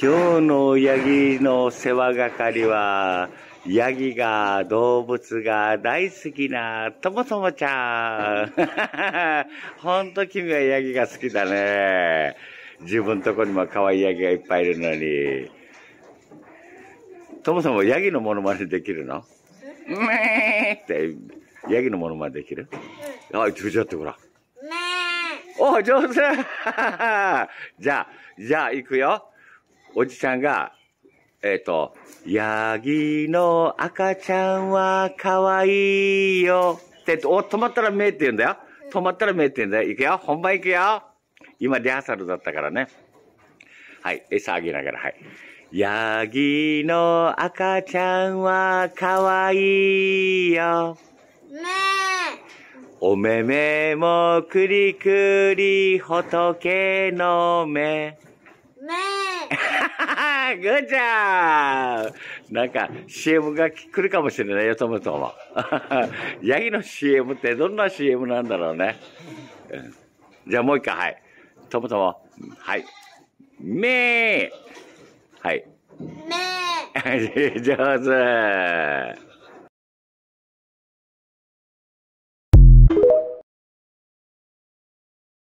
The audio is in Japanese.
今日のヤギの世話係は、ヤギが動物が大好きなともともちゃん。ほんと君はヤギが好きだね。自分とこにも可愛いヤギがいっぱいいるのに。ともともヤギのものまねできるのめーって、ヤギのものまねできるあ、ちょちょってほら。お、上手 じゃあ、じゃあ行くよ。おじちゃんが、えっ、ー、と、ヤギの赤ちゃんは可愛いよって、お、止まったら目って言うんだよ。止まったら目って言うんだよ。行くよ。本番行くよ。今リハーサルだったからね。はい。餌あげながら、はい。ヤギの赤ちゃんは可愛いよ。ねおめめもくりくり仏の目。ねグーゃなんか CM が来るかもしれないよ、トムトも。ヤギの CM ってどんな CM なんだろうね。じゃあもう一回、はい。トムトも、はい。めーはい。めー 上手